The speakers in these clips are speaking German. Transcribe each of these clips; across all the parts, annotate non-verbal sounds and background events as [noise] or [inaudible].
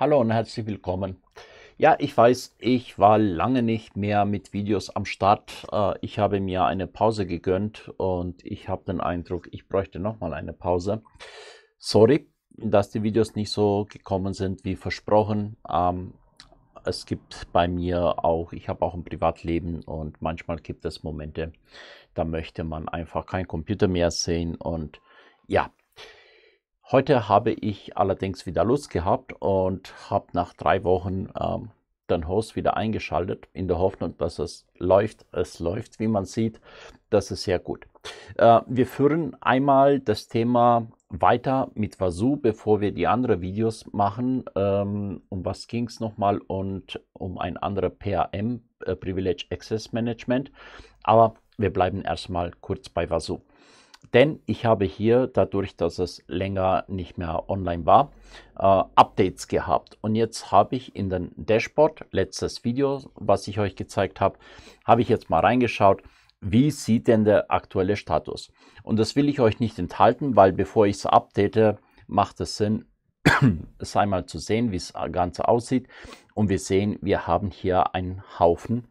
Hallo und herzlich willkommen. Ja, ich weiß, ich war lange nicht mehr mit Videos am Start. Äh, ich habe mir eine Pause gegönnt und ich habe den Eindruck, ich bräuchte nochmal eine Pause. Sorry, dass die Videos nicht so gekommen sind wie versprochen. Ähm, es gibt bei mir auch, ich habe auch ein Privatleben und manchmal gibt es Momente, da möchte man einfach keinen Computer mehr sehen und ja, Heute habe ich allerdings wieder Lust gehabt und habe nach drei Wochen ähm, den Host wieder eingeschaltet, in der Hoffnung, dass es läuft. Es läuft, wie man sieht, das ist sehr gut. Äh, wir führen einmal das Thema weiter mit Vasu, bevor wir die anderen Videos machen. Ähm, um was ging es nochmal und um ein anderes PAM, äh, Privilege Access Management. Aber wir bleiben erstmal kurz bei Vasu. Denn ich habe hier, dadurch, dass es länger nicht mehr online war, äh, Updates gehabt. Und jetzt habe ich in den Dashboard, letztes Video, was ich euch gezeigt habe, habe ich jetzt mal reingeschaut, wie sieht denn der aktuelle Status. Und das will ich euch nicht enthalten, weil bevor ich es update, macht es Sinn, [clears throat] es einmal zu sehen, wie es äh, Ganze aussieht. Und wir sehen, wir haben hier einen Haufen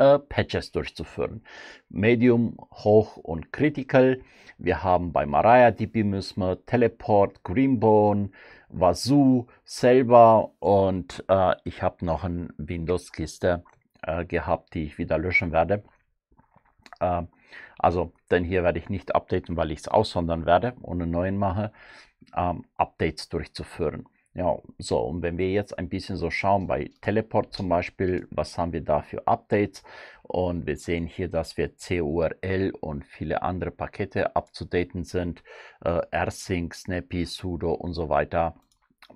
äh, Patches durchzuführen. Medium, Hoch und Critical. Wir haben bei MariaDB müssen wir Teleport, Greenbone, Wazoo selber und äh, ich habe noch eine Windows-Kiste äh, gehabt, die ich wieder löschen werde. Äh, also, denn hier werde ich nicht updaten, weil ich es aussondern werde und einen neuen mache, ähm, Updates durchzuführen. Ja, so, und wenn wir jetzt ein bisschen so schauen bei Teleport zum Beispiel, was haben wir da für Updates? Und wir sehen hier, dass wir CURL und viele andere Pakete abzudaten sind. Äh, rsync, Snappy, sudo und so weiter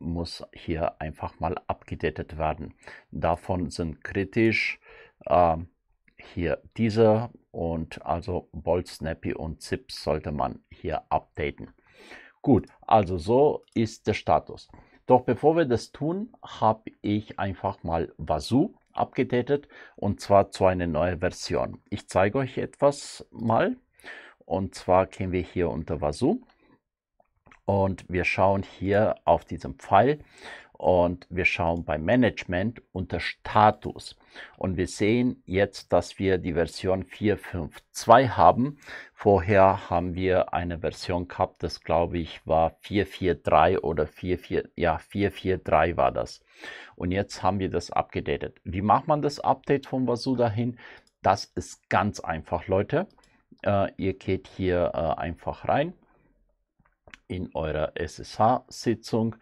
muss hier einfach mal abgedatet werden. Davon sind kritisch äh, hier diese und also Bolt, Snappy und Zips sollte man hier updaten. Gut, also so ist der Status. Doch bevor wir das tun, habe ich einfach mal Wazoo abgedatet und zwar zu einer neuen Version. Ich zeige euch etwas mal und zwar gehen wir hier unter Wazoo und wir schauen hier auf diesem Pfeil und wir schauen bei Management unter Status und wir sehen jetzt, dass wir die Version 4.5.2 haben. Vorher haben wir eine Version gehabt, das glaube ich war 4.4.3 oder 4.4, ja 4.4.3 war das. Und jetzt haben wir das abgedatet. Wie macht man das Update von Vasuda hin? Das ist ganz einfach, Leute. Äh, ihr geht hier äh, einfach rein in eurer SSH-Sitzung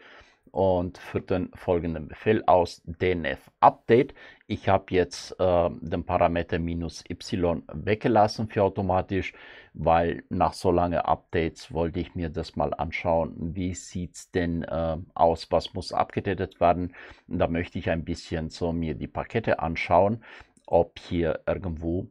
und führt den folgenden Befehl aus dnf update. Ich habe jetzt äh, den Parameter minus y weggelassen für automatisch, weil nach so lange Updates wollte ich mir das mal anschauen, wie sieht es denn äh, aus, was muss abgedatet werden. Da möchte ich ein bisschen so mir die Pakete anschauen, ob hier irgendwo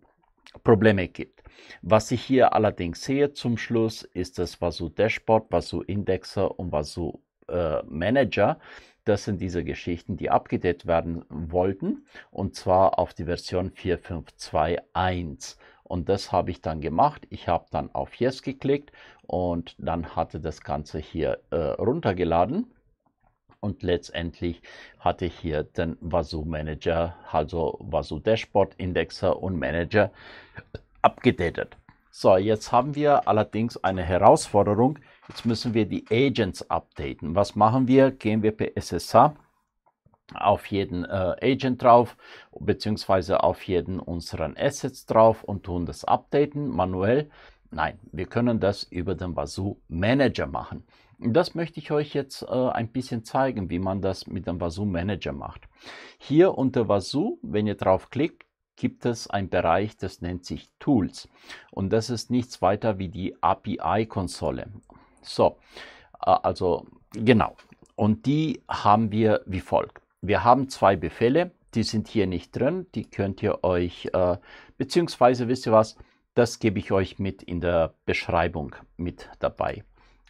Probleme gibt. Was ich hier allerdings sehe zum Schluss ist das Vasu Dashboard, Vasu Indexer und Vasu äh, Manager. Das sind diese Geschichten, die abgedatet werden wollten und zwar auf die Version 4.5.2.1. Und das habe ich dann gemacht. Ich habe dann auf Yes geklickt und dann hatte das Ganze hier äh, runtergeladen. Und letztendlich hatte ich hier den Vasu Manager, also Vasu Dashboard Indexer und Manager abgedatet. So, jetzt haben wir allerdings eine Herausforderung, Jetzt müssen wir die Agents updaten. Was machen wir? Gehen wir per SSH auf jeden äh, Agent drauf, beziehungsweise auf jeden unseren Assets drauf und tun das Updaten manuell. Nein, wir können das über den Bazoo Manager machen. Das möchte ich euch jetzt äh, ein bisschen zeigen, wie man das mit dem Bazoo Manager macht. Hier unter Bazoo, wenn ihr drauf klickt, gibt es einen Bereich, das nennt sich Tools. Und das ist nichts weiter wie die API-Konsole. So, äh, also genau. Und die haben wir wie folgt. Wir haben zwei Befehle, die sind hier nicht drin, die könnt ihr euch, äh, beziehungsweise wisst ihr was, das gebe ich euch mit in der Beschreibung mit dabei.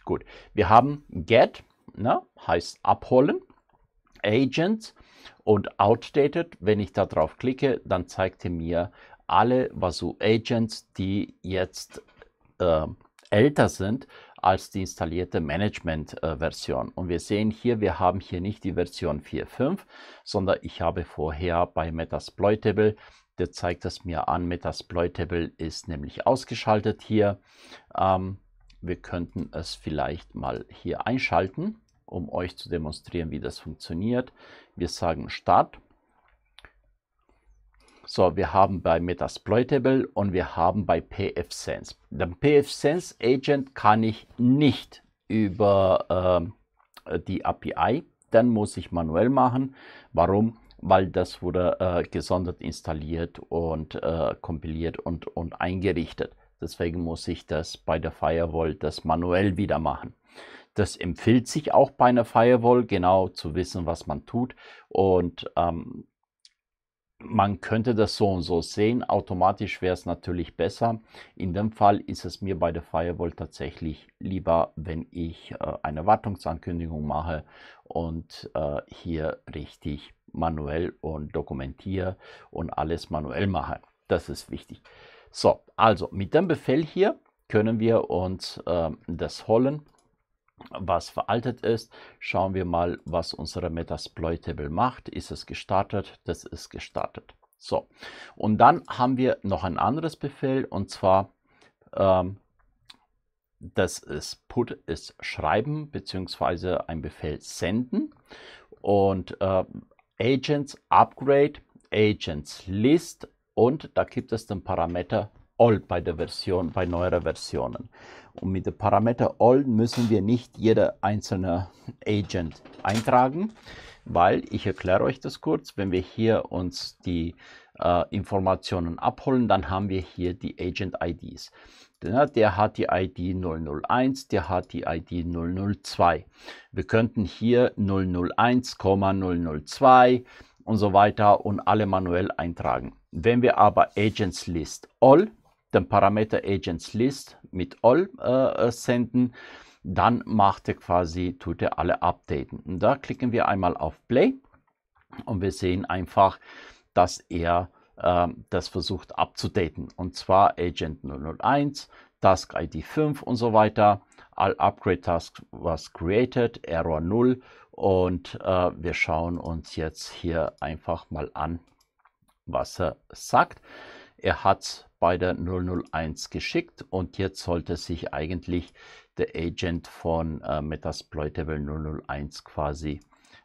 Gut, wir haben get, ne, heißt abholen, agents und outdated. Wenn ich da drauf klicke, dann zeigt er mir alle Wazoo Agents, die jetzt äh, älter sind als die installierte Management-Version. Und wir sehen hier, wir haben hier nicht die Version 4.5, sondern ich habe vorher bei Metasploitable, der zeigt es mir an, Metasploitable ist nämlich ausgeschaltet hier. Ähm, wir könnten es vielleicht mal hier einschalten, um euch zu demonstrieren, wie das funktioniert. Wir sagen Start so, wir haben bei Metasploitable und wir haben bei pfSense. Den pfSense Agent kann ich nicht über äh, die API, dann muss ich manuell machen. Warum? Weil das wurde äh, gesondert installiert und äh, kompiliert und, und eingerichtet. Deswegen muss ich das bei der Firewall das manuell wieder machen. Das empfiehlt sich auch bei einer Firewall, genau zu wissen, was man tut. Und ähm, man könnte das so und so sehen. Automatisch wäre es natürlich besser. In dem Fall ist es mir bei der Firewall tatsächlich lieber, wenn ich äh, eine Wartungsankündigung mache und äh, hier richtig manuell und dokumentiere und alles manuell mache. Das ist wichtig. So, also mit dem Befehl hier können wir uns äh, das holen was veraltet ist. Schauen wir mal, was unsere Metasploit-Table macht. Ist es gestartet? Das ist gestartet. So, und dann haben wir noch ein anderes Befehl und zwar, ähm, das ist put ist schreiben beziehungsweise ein Befehl senden und äh, Agents Upgrade, Agents List und da gibt es den Parameter all bei der Version, bei neueren Versionen. Und mit dem Parameter all müssen wir nicht jeder einzelne Agent eintragen, weil ich erkläre euch das kurz. Wenn wir hier uns die äh, Informationen abholen, dann haben wir hier die Agent IDs. Der, hat die ID 001, der hat die ID 002. Wir könnten hier 001, 002 und so weiter und alle manuell eintragen. Wenn wir aber Agents List All den Parameter Agents List mit all äh, senden. Dann macht er quasi, tut er alle updaten. Und da klicken wir einmal auf Play und wir sehen einfach, dass er äh, das versucht abzudaten. Und zwar Agent 001, Task ID 5 und so weiter. All Upgrade Tasks was created, Error 0. Und äh, wir schauen uns jetzt hier einfach mal an, was er sagt. Er hat es bei der 001 geschickt und jetzt sollte sich eigentlich der Agent von äh, Metasploitable 001 quasi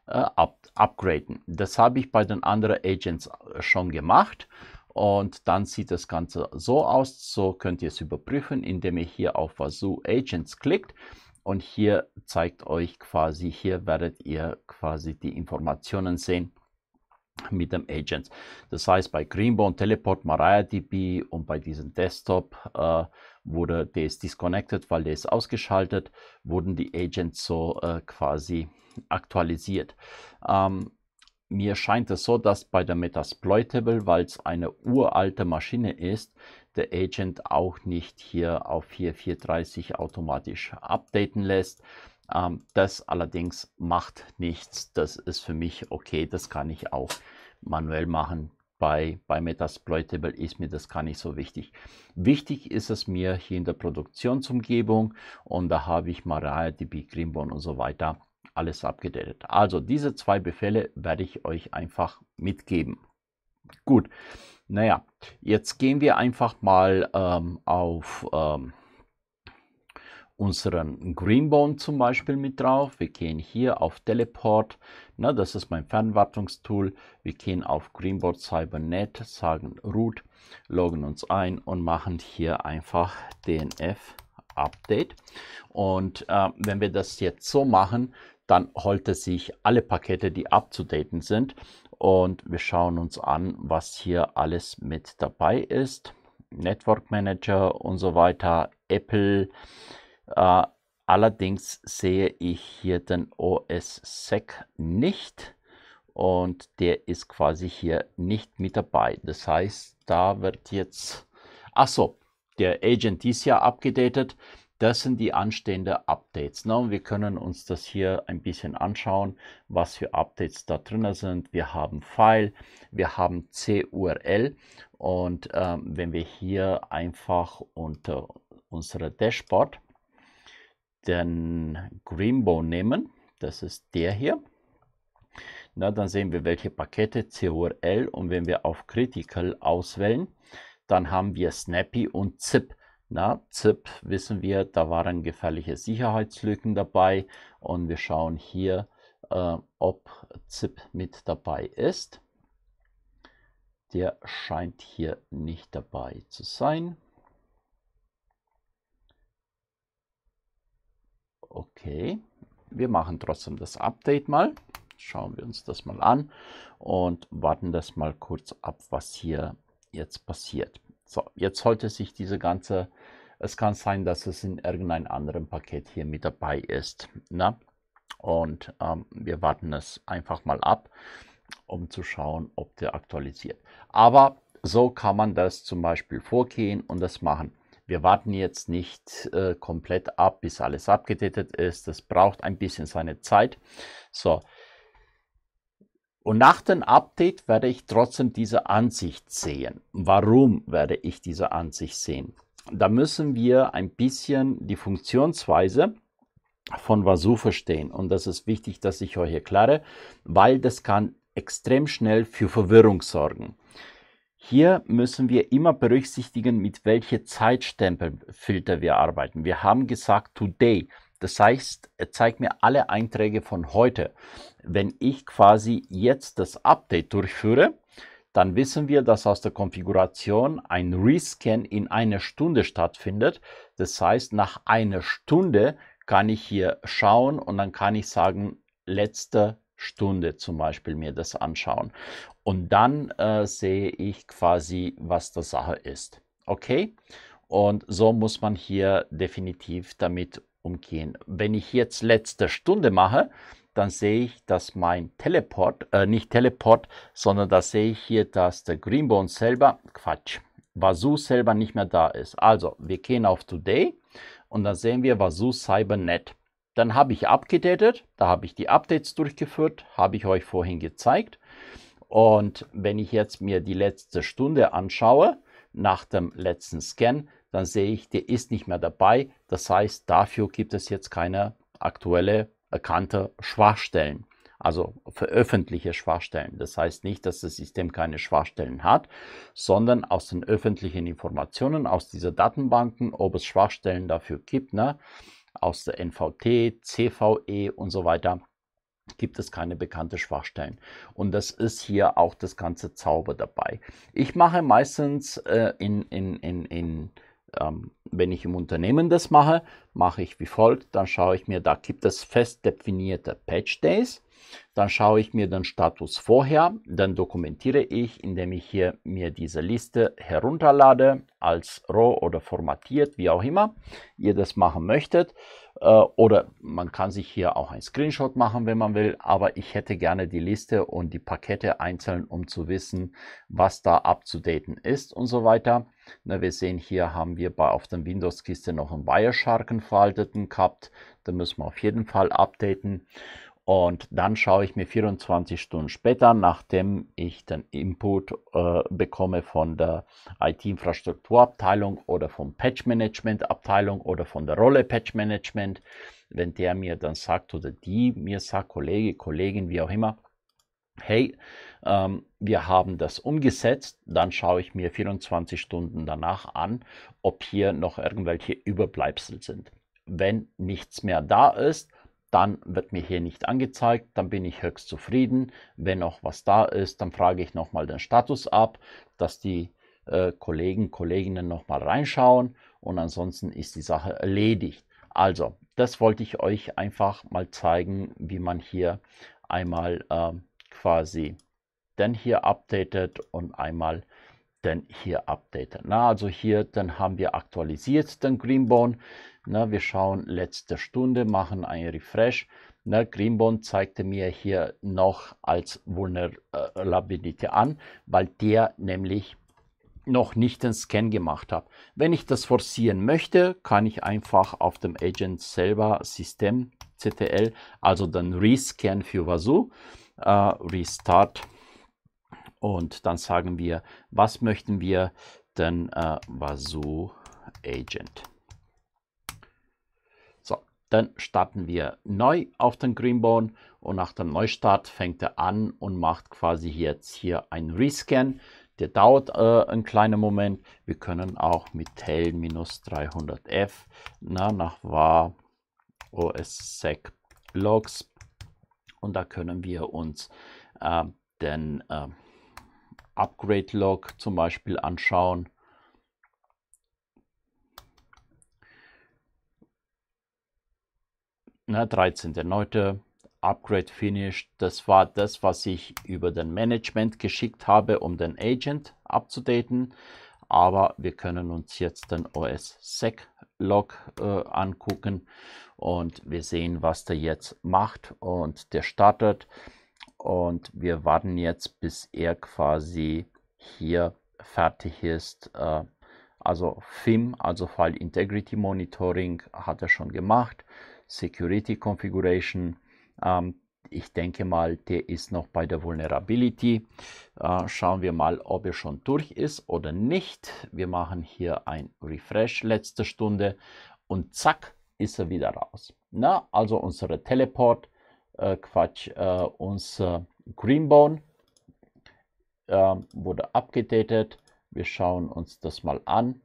äh, up upgraden. Das habe ich bei den anderen Agents äh, schon gemacht und dann sieht das Ganze so aus. So könnt ihr es überprüfen, indem ihr hier auf Vasoo Agents klickt und hier zeigt euch quasi, hier werdet ihr quasi die Informationen sehen, mit dem Agent. Das heißt, bei Greenbone, Teleport, MariaDB und bei diesem Desktop äh, wurde der ist disconnected, weil der ist ausgeschaltet, wurden die Agents so äh, quasi aktualisiert. Ähm, mir scheint es so, dass bei der Metasploitable, weil es eine uralte Maschine ist, der Agent auch nicht hier auf 4430 automatisch updaten lässt. Ähm, das allerdings macht nichts. Das ist für mich okay. Das kann ich auch manuell machen. Bei, bei Metasploitable ist mir das gar nicht so wichtig. Wichtig ist es mir hier in der Produktionsumgebung und da habe ich MariaDB, Greenbone und so weiter alles abgedatet. Also diese zwei Befehle werde ich euch einfach mitgeben. Gut, naja, Jetzt gehen wir einfach mal ähm, auf ähm, unseren Greenbone zum Beispiel mit drauf. Wir gehen hier auf Teleport. Na, das ist mein Fernwartungstool. Wir gehen auf Greenbone Cybernet, sagen root, loggen uns ein und machen hier einfach DNF Update. Und äh, wenn wir das jetzt so machen, dann holt er sich alle Pakete, die abzudaten sind und wir schauen uns an, was hier alles mit dabei ist. Network Manager und so weiter, Apple. Äh, allerdings sehe ich hier den OS-Sec nicht und der ist quasi hier nicht mit dabei. Das heißt, da wird jetzt, achso, der Agent ist ja abgedatet. Das sind die anstehenden Updates. Ne? Und wir können uns das hier ein bisschen anschauen, was für Updates da drin sind. Wir haben File, wir haben CURL und ähm, wenn wir hier einfach unter unsere Dashboard den Greenbone nehmen, das ist der hier, na, dann sehen wir welche Pakete CURL und wenn wir auf Critical auswählen, dann haben wir Snappy und ZIP. Na, ZIP wissen wir, da waren gefährliche Sicherheitslücken dabei und wir schauen hier, äh, ob ZIP mit dabei ist. Der scheint hier nicht dabei zu sein. Okay, wir machen trotzdem das Update mal. Schauen wir uns das mal an und warten das mal kurz ab, was hier jetzt passiert. So, jetzt sollte sich diese ganze, es kann sein, dass es in irgendeinem anderen Paket hier mit dabei ist. Na? Ne? Und ähm, wir warten es einfach mal ab, um zu schauen, ob der aktualisiert. Aber so kann man das zum Beispiel vorgehen und das machen. Wir warten jetzt nicht äh, komplett ab, bis alles abgedatet ist. Das braucht ein bisschen seine Zeit. So, und nach dem Update werde ich trotzdem diese Ansicht sehen. Warum werde ich diese Ansicht sehen? Da müssen wir ein bisschen die Funktionsweise von Wasu verstehen. Und das ist wichtig, dass ich euch erkläre, weil das kann extrem schnell für Verwirrung sorgen. Hier müssen wir immer berücksichtigen, mit welchem Zeitstempelfilter wir arbeiten. Wir haben gesagt Today. Das heißt, er zeigt mir alle Einträge von heute wenn ich quasi jetzt das Update durchführe, dann wissen wir, dass aus der Konfiguration ein Rescan in einer Stunde stattfindet. Das heißt, nach einer Stunde kann ich hier schauen und dann kann ich sagen, letzte Stunde zum Beispiel mir das anschauen. Und dann äh, sehe ich quasi, was der Sache ist. Okay? Und so muss man hier definitiv damit umgehen. Wenn ich jetzt letzte Stunde mache, dann sehe ich, dass mein Teleport, äh, nicht Teleport, sondern da sehe ich hier, dass der Greenbone selber, Quatsch, Vasu selber nicht mehr da ist. Also, wir gehen auf Today und dann sehen wir Vasu Cybernet. Dann habe ich abgedatet, da habe ich die Updates durchgeführt, habe ich euch vorhin gezeigt. Und wenn ich jetzt mir die letzte Stunde anschaue, nach dem letzten Scan, dann sehe ich, der ist nicht mehr dabei. Das heißt, dafür gibt es jetzt keine aktuelle erkannte Schwachstellen, also veröffentlichte Schwachstellen. Das heißt nicht, dass das System keine Schwachstellen hat, sondern aus den öffentlichen Informationen, aus dieser Datenbanken, ob es Schwachstellen dafür gibt, ne? aus der NVT, CVE und so weiter, gibt es keine bekannte Schwachstellen. Und das ist hier auch das ganze Zauber dabei. Ich mache meistens äh, in, in, in, in ähm, wenn ich im Unternehmen das mache, mache ich wie folgt, dann schaue ich mir, da gibt es fest definierte Patch Days, dann schaue ich mir den Status vorher, dann dokumentiere ich, indem ich hier mir diese Liste herunterlade, als roh oder formatiert, wie auch immer ihr das machen möchtet. Äh, oder man kann sich hier auch ein Screenshot machen, wenn man will, aber ich hätte gerne die Liste und die Pakete einzeln, um zu wissen, was da abzudaten ist und so weiter. Na, wir sehen hier haben wir bei, auf der Windows-Kiste noch einen Wireshark entfalteten gehabt. Da müssen wir auf jeden Fall updaten. Und dann schaue ich mir 24 Stunden später, nachdem ich den Input äh, bekomme von der IT-Infrastrukturabteilung oder vom Patch-Management-Abteilung oder von der Rolle Patch-Management, wenn der mir dann sagt oder die mir sagt, Kollege, Kollegin, wie auch immer, hey, ähm, wir haben das umgesetzt, dann schaue ich mir 24 Stunden danach an, ob hier noch irgendwelche Überbleibsel sind. Wenn nichts mehr da ist, dann wird mir hier nicht angezeigt, dann bin ich höchst zufrieden. Wenn noch was da ist, dann frage ich nochmal den Status ab, dass die äh, Kollegen, Kolleginnen nochmal reinschauen und ansonsten ist die Sache erledigt. Also, das wollte ich euch einfach mal zeigen, wie man hier einmal äh, quasi dann hier updated und einmal dann hier updated. Na, also hier, dann haben wir aktualisiert den Greenbone. Na, wir schauen letzte Stunde, machen einen Refresh. Na, Greenbone zeigte mir hier noch als Vulnerability an, weil der nämlich noch nicht den Scan gemacht habe. Wenn ich das forcieren möchte, kann ich einfach auf dem Agent selber System CTL, also dann Rescan für Vasu, äh, Restart und dann sagen wir, was möchten wir denn äh, Vasoo Agent. So, dann starten wir neu auf den Greenbone und nach dem Neustart fängt er an und macht quasi jetzt hier einen Rescan. Der dauert äh, einen kleinen Moment. Wir können auch mit tail-300f na, nach OS Sec logs und da können wir uns äh, den äh, Upgrade-Log zum Beispiel anschauen. Na, 13.09. Upgrade Finished. Das war das, was ich über den Management geschickt habe, um den Agent abzudaten. Aber wir können uns jetzt den OS-Sec Log äh, angucken und wir sehen, was der jetzt macht und der startet und wir warten jetzt, bis er quasi hier fertig ist. Äh, also FIM, also File Integrity Monitoring hat er schon gemacht, Security Configuration, ähm, ich denke mal, der ist noch bei der Vulnerability. Äh, schauen wir mal, ob er schon durch ist oder nicht. Wir machen hier ein Refresh letzte Stunde und zack, ist er wieder raus. Na, also unsere Teleport, äh, Quatsch, äh, unser Greenbone ähm, wurde abgedatet. Wir schauen uns das mal an.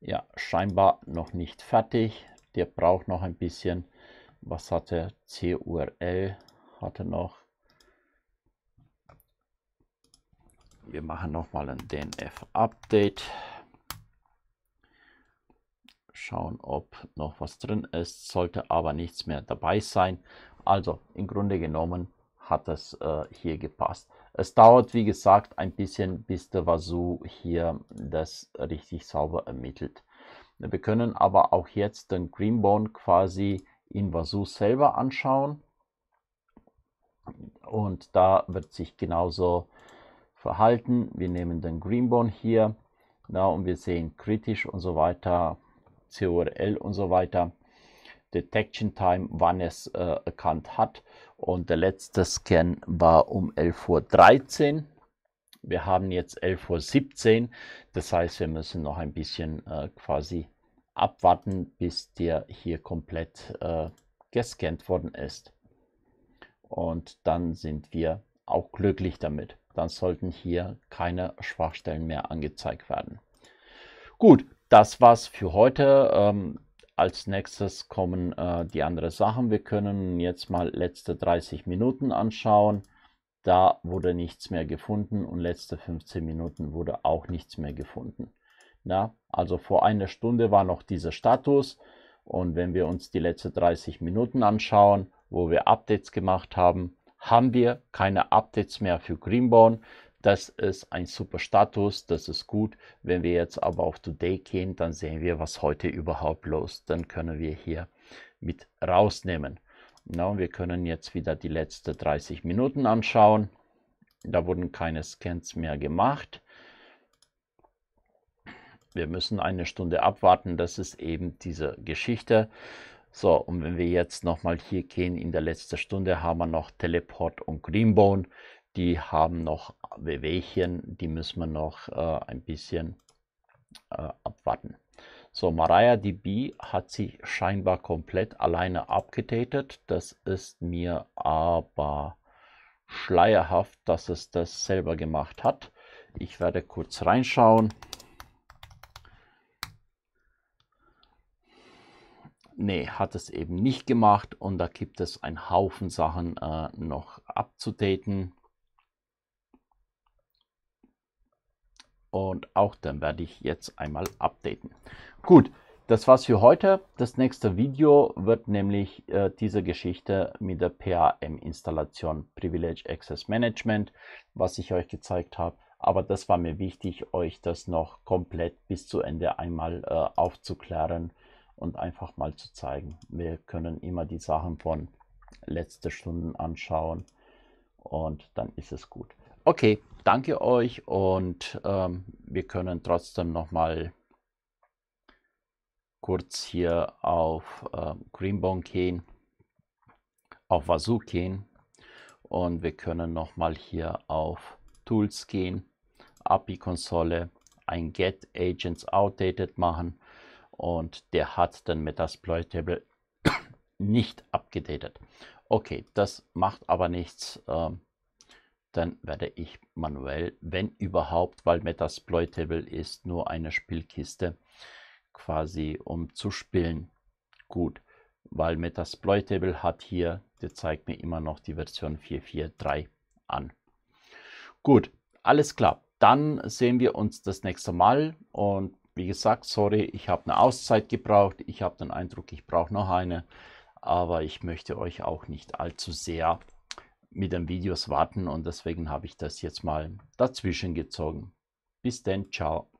Ja, scheinbar noch nicht fertig. Der braucht noch ein bisschen was hatte CURL hatte noch wir machen noch mal ein DNF Update schauen ob noch was drin ist sollte aber nichts mehr dabei sein also im Grunde genommen hat es äh, hier gepasst es dauert wie gesagt ein bisschen bis der Vasu hier das richtig sauber ermittelt wir können aber auch jetzt den Greenbone quasi Invasus selber anschauen. Und da wird sich genauso verhalten. Wir nehmen den Greenbone hier na, und wir sehen kritisch und so weiter, CORL und so weiter. Detection Time, wann es äh, erkannt hat. Und der letzte Scan war um 11.13 Uhr. Wir haben jetzt 11.17 Uhr. Das heißt, wir müssen noch ein bisschen äh, quasi abwarten, bis der hier komplett äh, gescannt worden ist. Und dann sind wir auch glücklich damit. Dann sollten hier keine Schwachstellen mehr angezeigt werden. Gut, das war's für heute. Ähm, als nächstes kommen äh, die anderen Sachen. Wir können jetzt mal letzte 30 Minuten anschauen. Da wurde nichts mehr gefunden und letzte 15 Minuten wurde auch nichts mehr gefunden. Na, also vor einer Stunde war noch dieser Status und wenn wir uns die letzten 30 Minuten anschauen, wo wir Updates gemacht haben, haben wir keine Updates mehr für Greenbone. Das ist ein super Status, das ist gut. Wenn wir jetzt aber auf Today gehen, dann sehen wir, was heute überhaupt los. ist. Dann können wir hier mit rausnehmen. Na, wir können jetzt wieder die letzten 30 Minuten anschauen. Da wurden keine Scans mehr gemacht wir müssen eine Stunde abwarten. Das ist eben diese Geschichte. So, und wenn wir jetzt nochmal hier gehen, in der letzten Stunde haben wir noch Teleport und Greenbone. Die haben noch Wehwehchen, die müssen wir noch äh, ein bisschen äh, abwarten. So, Mariah DB hat sich scheinbar komplett alleine abgedatet. Das ist mir aber schleierhaft, dass es das selber gemacht hat. Ich werde kurz reinschauen. nee, hat es eben nicht gemacht und da gibt es einen Haufen Sachen äh, noch abzudaten. Und auch dann werde ich jetzt einmal updaten. Gut, das war's für heute. Das nächste Video wird nämlich äh, diese Geschichte mit der PAM-Installation Privilege Access Management, was ich euch gezeigt habe. Aber das war mir wichtig, euch das noch komplett bis zu Ende einmal äh, aufzuklären und einfach mal zu zeigen. Wir können immer die Sachen von letzte Stunden anschauen und dann ist es gut. Okay, danke euch und ähm, wir können trotzdem noch mal kurz hier auf äh, Greenbone gehen, auf Wazoo gehen und wir können noch mal hier auf Tools gehen, API-Konsole, ein Get Agents Outdated machen und der hat den Metasploit-Table [coughs] nicht abgedatet. Okay, das macht aber nichts. Ähm, dann werde ich manuell, wenn überhaupt, weil Metasploitable ist nur eine Spielkiste quasi, um zu spielen. Gut, weil Metasploitable hat hier, der zeigt mir immer noch die Version 4.4.3 an. Gut, alles klar. Dann sehen wir uns das nächste Mal und wie gesagt, sorry, ich habe eine Auszeit gebraucht. Ich habe den Eindruck, ich brauche noch eine. Aber ich möchte euch auch nicht allzu sehr mit den Videos warten und deswegen habe ich das jetzt mal dazwischen gezogen. Bis denn, ciao.